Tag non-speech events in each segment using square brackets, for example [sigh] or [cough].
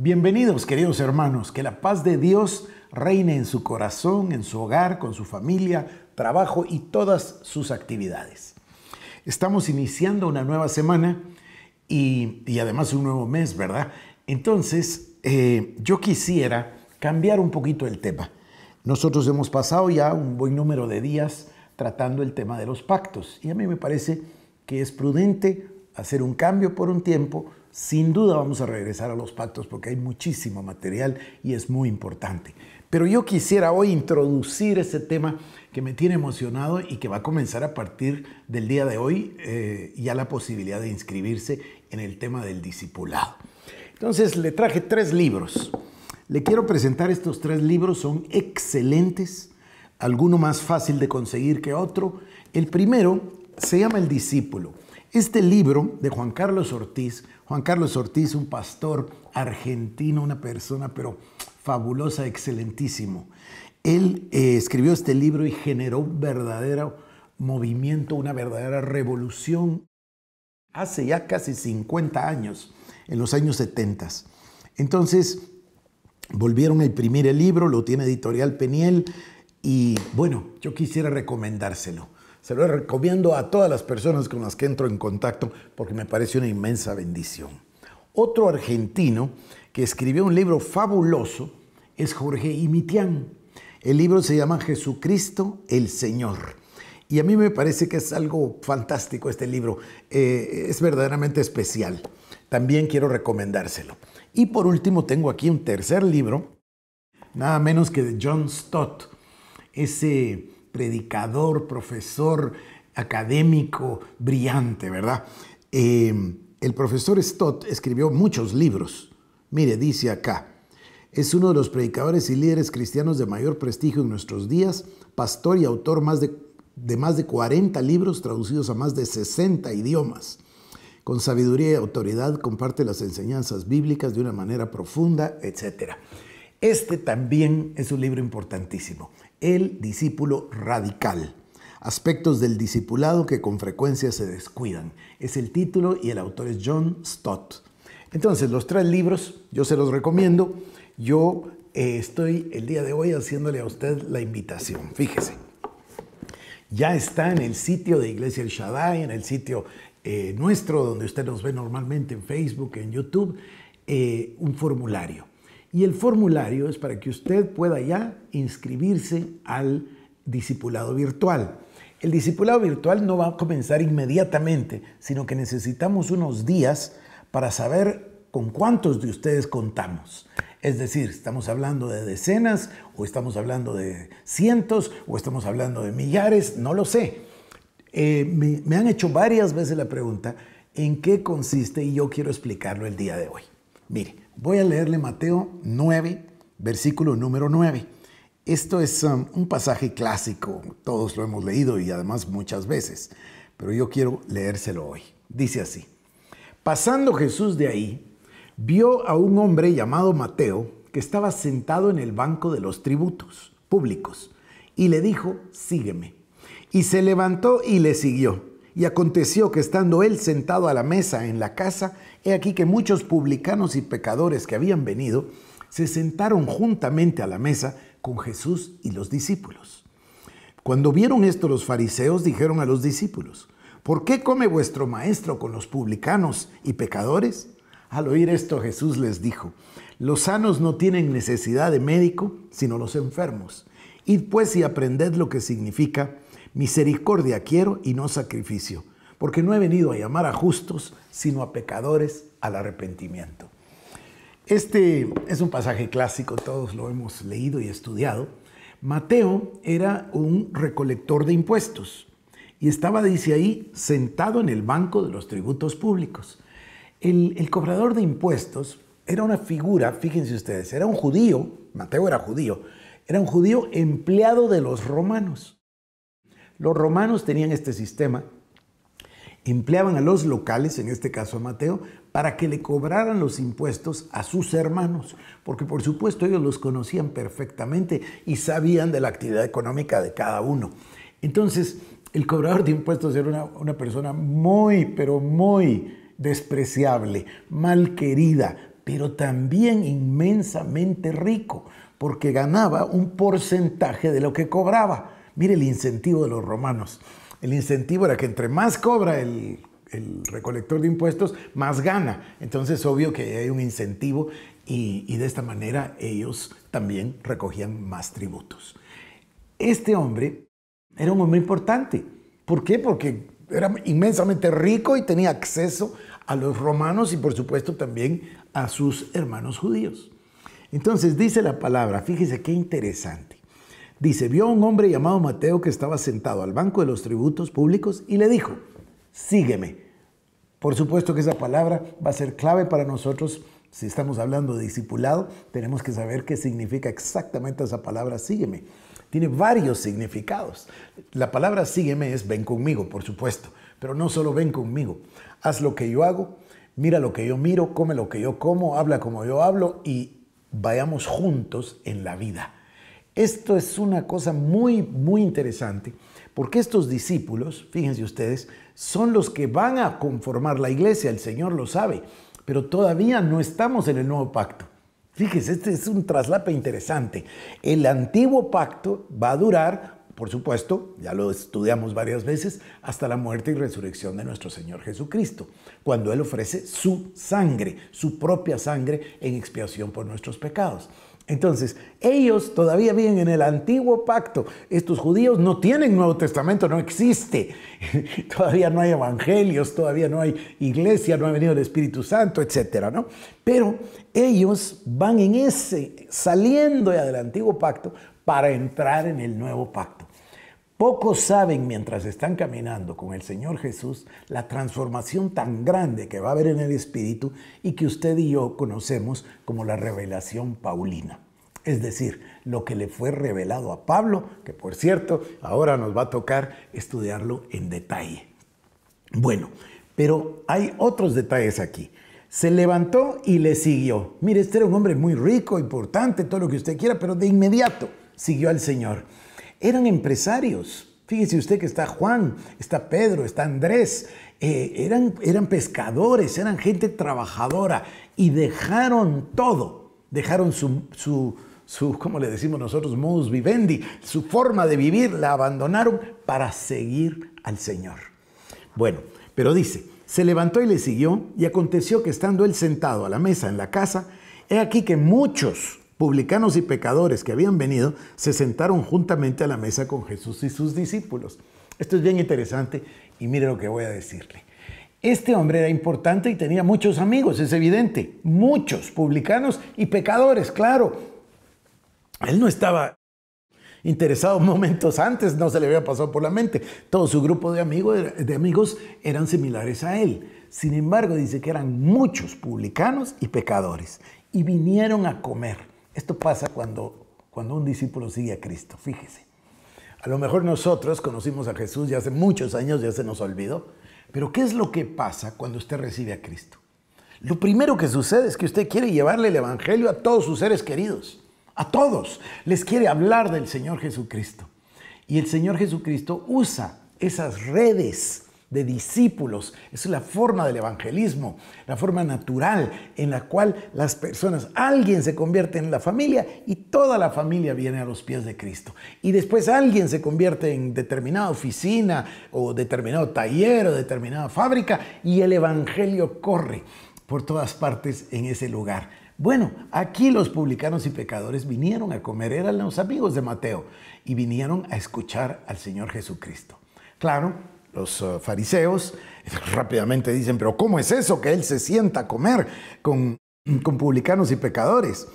Bienvenidos queridos hermanos, que la paz de Dios reine en su corazón, en su hogar, con su familia, trabajo y todas sus actividades. Estamos iniciando una nueva semana y, además un nuevo mes, ¿verdad? Entonces, eh, yo quisiera cambiar un poquito el tema. Nosotros hemos pasado ya un buen número de días tratando el tema de los pactos y a mí me parece que es prudente hacer un cambio por un tiempo, sin duda vamos a regresar a los pactos porque hay muchísimo material y es muy importante. Pero yo quisiera hoy introducir ese tema que me tiene emocionado y que va a comenzar a partir del día de hoy eh, ya la posibilidad de inscribirse en el tema del discipulado. Entonces le traje tres libros. Le quiero presentar estos tres libros, son excelentes, alguno más fácil de conseguir que otro. El primero se llama El discípulo este libro de Juan Carlos Ortiz, Juan Carlos Ortiz, un pastor argentino, una persona pero fabulosa, excelentísimo. Él eh, escribió este libro y generó un verdadero movimiento, una verdadera revolución hace ya casi 50 años, en los años 70. Entonces, volvieron a imprimir el libro, lo tiene editorial Peniel y bueno, yo quisiera recomendárselo. Se lo recomiendo a todas las personas con las que entro en contacto porque me parece una inmensa bendición. Otro argentino que escribió un libro fabuloso es Jorge Imitian. El libro se llama Jesucristo el Señor. Y a mí me parece que es algo fantástico este libro. Eh, es verdaderamente especial. También quiero recomendárselo. Y por último tengo aquí un tercer libro, nada menos que de John Stott, ese predicador, profesor, académico, brillante, ¿verdad? Eh, el profesor Stott escribió muchos libros. Mire, dice acá, es uno de los predicadores y líderes cristianos de mayor prestigio en nuestros días, pastor y autor más de, de más de 40 libros traducidos a más de 60 idiomas. Con sabiduría y autoridad comparte las enseñanzas bíblicas de una manera profunda, etc. Este también es un libro importantísimo el discípulo radical. Aspectos del discipulado que con frecuencia se descuidan. Es el título y el autor es John Stott. Entonces, los tres libros yo se los recomiendo. Yo eh, estoy el día de hoy haciéndole a usted la invitación. Fíjese. Ya está en el sitio de Iglesia El Shaddai, en el sitio eh, nuestro, donde usted nos ve normalmente en Facebook, en YouTube, eh, un formulario y el formulario es para que usted pueda ya inscribirse al discipulado virtual. El discipulado virtual no va a comenzar inmediatamente, sino que necesitamos unos días para saber con cuántos de ustedes contamos. Es decir, estamos hablando de decenas o estamos hablando de cientos o estamos hablando de millares, no lo sé. Eh, me, me han hecho varias veces la pregunta en qué consiste y yo quiero explicarlo el día de hoy. Mire, Voy a leerle Mateo 9, versículo número 9. Esto es um, un pasaje clásico, todos lo hemos leído y además muchas veces, pero yo quiero leérselo hoy. Dice así, pasando Jesús de ahí, vio a un hombre llamado Mateo que estaba sentado en el banco de los tributos públicos y le dijo, sígueme. Y se levantó y le siguió. Y aconteció que estando él sentado a la mesa en la casa, He aquí que muchos publicanos y pecadores que habían venido se sentaron juntamente a la mesa con Jesús y los discípulos. Cuando vieron esto los fariseos dijeron a los discípulos, ¿por qué come vuestro maestro con los publicanos y pecadores? Al oír esto Jesús les dijo, los sanos no tienen necesidad de médico, sino los enfermos. Id pues y aprended lo que significa, misericordia quiero y no sacrificio, porque no he venido a llamar a justos, sino a pecadores al arrepentimiento. Este es un pasaje clásico, todos lo hemos leído y estudiado. Mateo era un recolector de impuestos y estaba, dice ahí, sentado en el banco de los tributos públicos. El, cobrador de impuestos era una figura, fíjense ustedes, era un judío, Mateo era judío, era un judío empleado de los romanos. Los romanos tenían este sistema empleaban a los locales, en este caso a Mateo, para que le cobraran los impuestos a sus hermanos, porque por supuesto ellos los conocían perfectamente y sabían de la actividad económica de cada uno. Entonces, el cobrador de impuestos era una, persona muy, pero muy despreciable, mal querida, pero también inmensamente rico, porque ganaba un porcentaje de lo que cobraba. Mire el incentivo de los romanos el incentivo era que entre más cobra el, recolector de impuestos, más gana. Entonces, obvio que hay un incentivo y, y de esta manera ellos también recogían más tributos. Este hombre era un hombre importante. ¿Por qué? Porque era inmensamente rico y tenía acceso a los romanos y por supuesto también a sus hermanos judíos. Entonces dice la palabra, fíjese qué interesante. Dice, vio a un hombre llamado Mateo que estaba sentado al banco de los tributos públicos y le dijo, sígueme. Por supuesto que esa palabra va a ser clave para nosotros. Si estamos hablando de discipulado, tenemos que saber qué significa exactamente esa palabra, sígueme. Tiene varios significados. La palabra sígueme es ven conmigo, por supuesto, pero no solo ven conmigo. Haz lo que yo hago, mira lo que yo miro, come lo que yo como, habla como yo hablo y vayamos juntos en la vida. Esto es una cosa muy, muy interesante, porque estos discípulos, fíjense ustedes, son los que van a conformar la iglesia, el Señor lo sabe, pero todavía no estamos en el nuevo pacto. Fíjense, este es un traslape interesante. El antiguo pacto va a durar por supuesto, ya lo estudiamos varias veces, hasta la muerte y resurrección de nuestro Señor Jesucristo, cuando Él ofrece su sangre, su propia sangre en expiación por nuestros pecados. Entonces, ellos todavía viven en el antiguo pacto. Estos judíos no tienen Nuevo Testamento, no existe. [laughs] todavía no hay evangelios, todavía no hay iglesia, no ha venido el Espíritu Santo, etcétera, ¿no? Pero ellos van en ese, saliendo ya del antiguo pacto para entrar en el nuevo pacto. Pocos saben mientras están caminando con el Señor Jesús la transformación tan grande que va a haber en el Espíritu y que usted y yo conocemos como la revelación paulina. Es decir, lo que le fue revelado a Pablo, que por cierto, ahora nos va a tocar estudiarlo en detalle. Bueno, pero hay otros detalles aquí. Se levantó y le siguió. Mire, este era un hombre muy rico, importante, todo lo que usted quiera, pero de inmediato siguió al Señor eran empresarios. Fíjese usted que está Juan, está Pedro, está Andrés, eh, eran, eran pescadores, eran gente trabajadora y dejaron todo, dejaron su, su, su como le decimos nosotros, modus vivendi, su forma de vivir, la abandonaron para seguir al Señor. Bueno, pero dice, se levantó y le siguió y aconteció que estando él sentado a la mesa en la casa, he aquí que muchos publicanos y pecadores que habían venido se sentaron juntamente a la mesa con Jesús y sus discípulos. Esto es bien interesante y mire lo que voy a decirle. Este hombre era importante y tenía muchos amigos, es evidente, muchos publicanos y pecadores, claro. Él no estaba interesado [laughs] momentos antes, no se le había pasado por la mente. Todo su grupo de amigos, eran similares a él. Sin embargo, dice que eran muchos publicanos y pecadores y vinieron a comer. Esto pasa cuando, cuando un discípulo sigue a Cristo, fíjese. A lo mejor nosotros conocimos a Jesús ya hace muchos años, ya se nos olvidó, pero ¿qué es lo que pasa cuando usted recibe a Cristo? Lo primero que sucede es que usted quiere llevarle el Evangelio a todos sus seres queridos, a todos. Les quiere hablar del Señor Jesucristo. Y el Señor Jesucristo usa esas redes de discípulos. Es la forma del evangelismo, la forma natural en la cual las personas, alguien se convierte en la familia y toda la familia viene a los pies de Cristo. Y después alguien se convierte en determinada oficina o determinado taller o determinada fábrica y el evangelio corre por todas partes en ese lugar. Bueno, aquí los publicanos y pecadores vinieron a comer, eran los amigos de Mateo, y vinieron a escuchar al Señor Jesucristo. Claro, los eh, fariseos [laughs] rápidamente dicen, pero ¿cómo es eso que él se sienta a comer con, con publicanos y pecadores?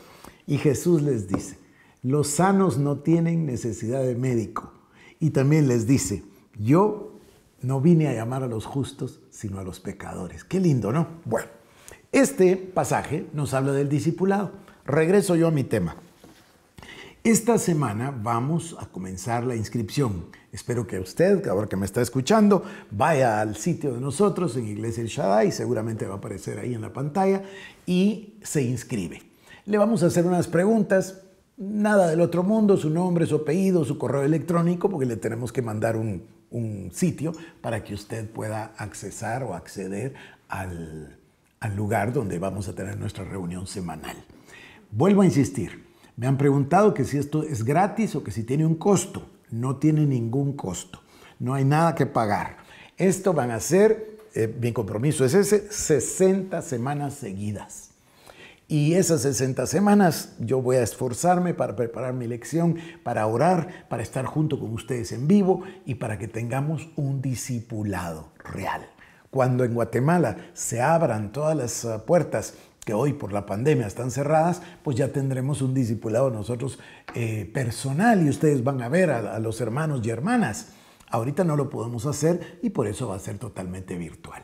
Y Jesús les dice, los sanos no tienen necesidad de médico. Y también les dice, yo no vine a llamar a los justos, sino a los pecadores. Qué lindo, ¿no? Bueno, este pasaje nos habla del discipulado. Regreso yo a mi tema. Esta semana vamos a comenzar la inscripción Espero que usted, ahora que me está escuchando, vaya al sitio de nosotros en Iglesia El Shaddai, seguramente va a aparecer ahí en la pantalla, y se inscribe. Le vamos a hacer unas preguntas, nada del otro mundo, su nombre, su apellido, su correo electrónico, porque le tenemos que mandar un, sitio para que usted pueda accesar o acceder al, al lugar donde vamos a tener nuestra reunión semanal. Vuelvo a insistir, me han preguntado que si esto es gratis o que si tiene un costo no tiene ningún costo, no hay nada que pagar. Esto van a ser, eh, mi compromiso es ese, 60 semanas seguidas. Y esas 60 semanas yo voy a esforzarme para preparar mi lección, para orar, para estar junto con ustedes en vivo y para que tengamos un discipulado real. Cuando en Guatemala se abran todas las ah, puertas que hoy por la pandemia están cerradas, pues ya tendremos un discipulado nosotros eh, personal y ustedes van a ver a, los hermanos y hermanas. Ahorita no lo podemos hacer y por eso va a ser totalmente virtual.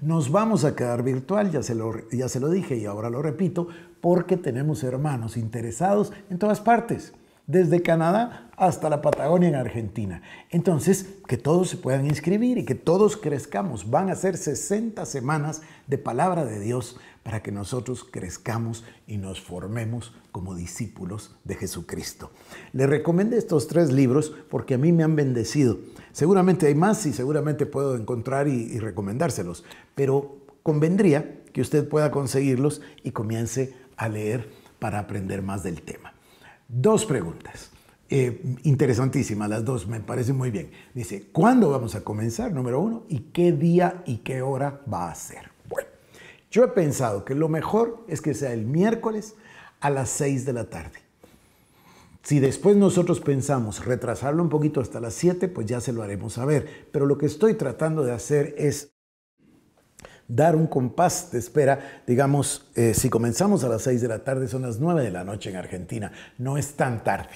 Nos vamos a quedar virtual, ya se, lo, ya se lo dije y ahora lo repito, porque tenemos hermanos interesados en todas partes desde Canadá hasta la Patagonia en Argentina. Entonces, que todos se puedan inscribir y que todos crezcamos. Van a ser 60 semanas de palabra de Dios para que nosotros crezcamos y nos formemos como discípulos de Jesucristo. le recomiendo estos tres libros porque a mí me han bendecido. Seguramente hay más y seguramente puedo encontrar y recomendárselos, pero convendría que usted pueda conseguirlos y comience a leer para aprender más del tema. Dos preguntas. Eh, interesantísimas las dos, me parecen muy bien. Dice, ¿cuándo vamos a comenzar? Número uno, ¿y qué día y qué hora va a ser? Bueno, yo he pensado que lo mejor es que sea el miércoles a las 6 de la tarde. Si después nosotros pensamos retrasarlo un poquito hasta las 7, pues ya se lo haremos saber. Pero lo que estoy tratando de hacer es dar un compás de espera. Digamos, eh, si comenzamos a las 6 de la tarde, son las 9 de la noche en Argentina, no es tan tarde.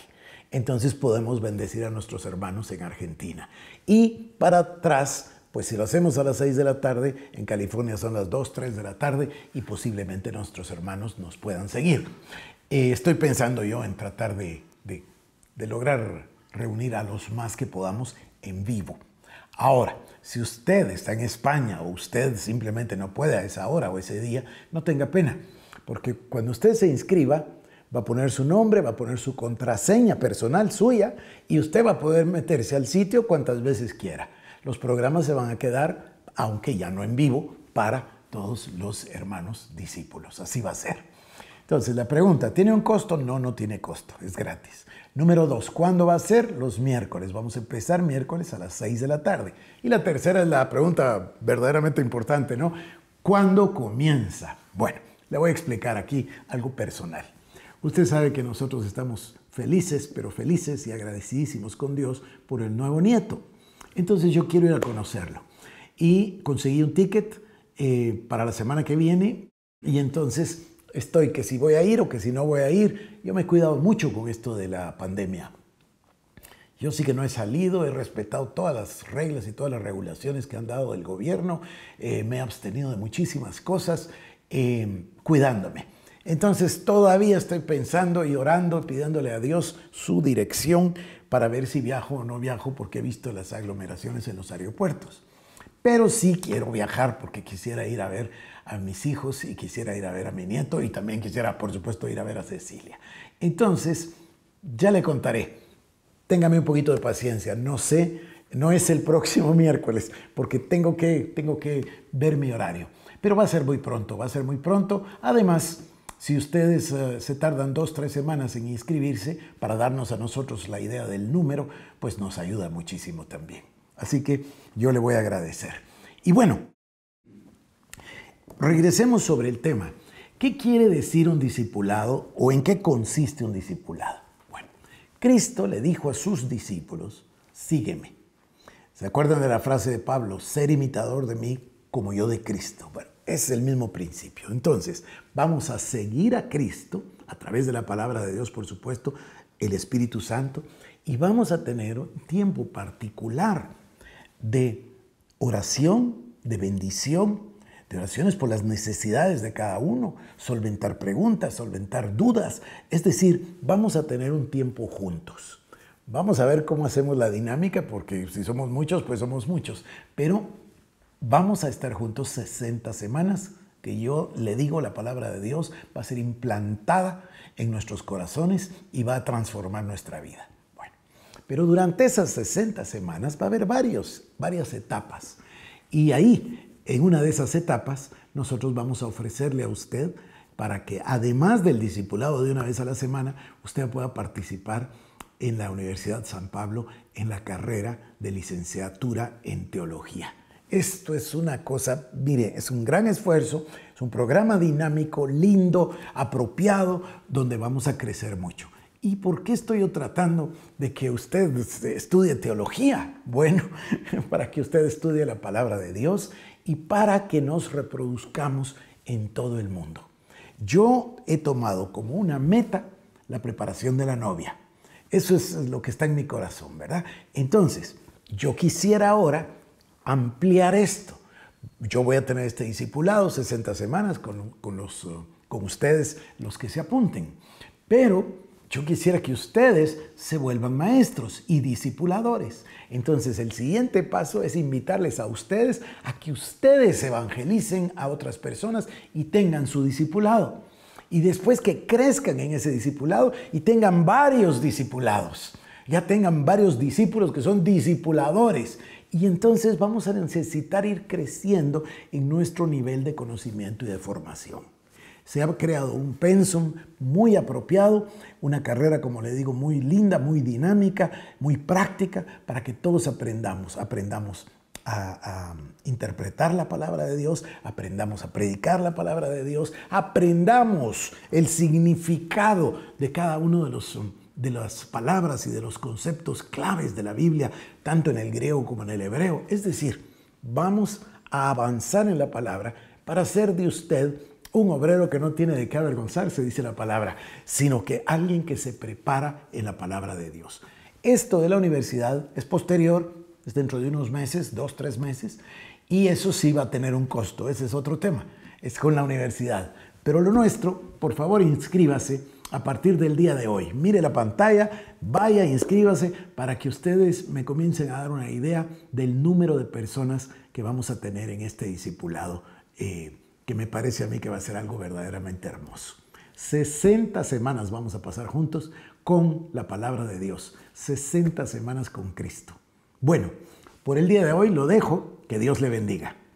Entonces podemos bendecir a nuestros hermanos en Argentina. Y para atrás, pues si lo hacemos a las 6 de la tarde, en California son las 2, 3 de la tarde y posiblemente nuestros hermanos nos puedan seguir. Eh, estoy pensando yo en tratar de lograr reunir a los más que podamos en vivo. Ahora, si usted está en España o usted simplemente no puede a esa hora o ese día, no tenga pena, porque cuando usted se inscriba, va a poner su nombre, va a poner su contraseña personal suya y usted va a poder meterse al sitio cuantas veces quiera. Los programas se van a quedar, aunque ya no en vivo, para todos los hermanos discípulos. Así va a ser. Entonces, la pregunta, ¿tiene un costo? No, no tiene costo, es gratis. Número dos, ¿cuándo va a ser? Los miércoles. Vamos a empezar miércoles a las 6 de la tarde. Y la tercera es la pregunta verdaderamente importante, ¿no? ¿Cuándo comienza? Bueno, le voy a explicar aquí algo personal. Usted sabe que nosotros estamos felices, pero felices y agradecidísimos con Dios por el nuevo nieto. Entonces yo quiero ir a conocerlo. Y conseguí un ticket eh, para la semana que viene y entonces estoy que si voy a ir o que si no voy a ir. Yo me he cuidado mucho con esto de la pandemia. Yo sí que no he salido, he respetado todas las reglas y todas las regulaciones que han dado el gobierno, eh, me he abstenido de muchísimas cosas, eh, cuidándome. Entonces todavía estoy pensando y orando, pidiéndole a Dios su dirección para ver si viajo o no viajo, porque he visto las aglomeraciones en los aeropuertos pero sí quiero viajar porque quisiera ir a ver a mis hijos y quisiera ir a ver a mi nieto y también quisiera, por supuesto, ir a ver a Cecilia. Entonces, ya le contaré. Téngame un poquito de paciencia. No sé, no es el próximo [laughs] miércoles porque tengo que, tengo que ver mi horario. Pero va a ser muy pronto, va a ser muy pronto. Además, si ustedes eh, se tardan dos, tres semanas en inscribirse para darnos a nosotros la idea del número, pues nos ayuda muchísimo también. Así que yo le voy a agradecer. Y bueno, regresemos sobre el tema. ¿Qué quiere decir un discipulado o en qué consiste un discipulado? Bueno, Cristo le dijo a sus discípulos, sígueme. ¿Se acuerdan de la frase de Pablo, ser imitador de mí como yo de Cristo? Bueno, es el mismo principio. Entonces, vamos a seguir a Cristo a través de la palabra de Dios, por supuesto, el Espíritu Santo, y vamos a tener un tiempo particular de oración, de bendición, de oraciones por las necesidades de cada uno, solventar preguntas, solventar dudas. Es decir, vamos a tener un tiempo juntos. Vamos a ver cómo hacemos la dinámica, porque si somos muchos, pues somos muchos. Pero vamos a estar juntos 60 semanas, que yo le digo la palabra de Dios va a ser implantada en nuestros corazones y va a transformar nuestra vida. Pero durante esas 60 semanas va a haber varios, varias etapas. Y ahí, en una de esas etapas, nosotros vamos a ofrecerle a usted para que, además del discipulado de una vez a la semana, usted pueda participar en la Universidad San Pablo en la carrera de licenciatura en teología. Esto es una cosa, mire, es un gran esfuerzo, es un programa dinámico, lindo, apropiado, donde vamos a crecer mucho. ¿Y por qué estoy yo tratando de que usted estudie teología? Bueno, [laughs] para que usted estudie la palabra de Dios y para que nos reproduzcamos en todo el mundo. Yo he tomado como una meta la preparación de la novia. Eso es lo que está en mi corazón, ¿verdad? Entonces, yo quisiera ahora ampliar esto. Yo voy a tener este discipulado 60 semanas con, con los, eh, con ustedes, los que se apunten. Pero yo quisiera que ustedes se vuelvan maestros y discipuladores. Entonces el siguiente paso es invitarles a ustedes a que ustedes evangelicen a otras personas y tengan su discipulado. Y después que crezcan en ese discipulado y tengan varios discipulados. Ya tengan varios discípulos que son discipuladores. Y entonces vamos a necesitar ir creciendo en nuestro nivel de conocimiento y de formación. Se ha creado un pensum muy apropiado, una carrera, como le digo, muy linda, muy dinámica, muy práctica, para que todos aprendamos, aprendamos a, interpretar la palabra de Dios, aprendamos a predicar la palabra de Dios, aprendamos el significado de cada uno de los de las palabras y de los conceptos claves de la Biblia, tanto en el griego como en el hebreo. Es decir, vamos a avanzar en la palabra para hacer de usted un obrero que no tiene de qué avergonzarse, dice la palabra, sino que alguien que se prepara en la palabra de Dios. Esto de la universidad es posterior, es dentro de unos meses, dos, tres meses, y eso sí va a tener un costo, ese es otro tema, es con la universidad. Pero lo nuestro, por favor inscríbase a partir del día de hoy. Mire la pantalla, vaya, e inscríbase para que ustedes me comiencen a dar una idea del número de personas que vamos a tener en este discipulado. Eh, que me parece a mí que va a ser algo verdaderamente hermoso. 60 semanas vamos a pasar juntos con la palabra de Dios, 60 semanas con Cristo. Bueno, por el día de hoy lo dejo, que Dios le bendiga.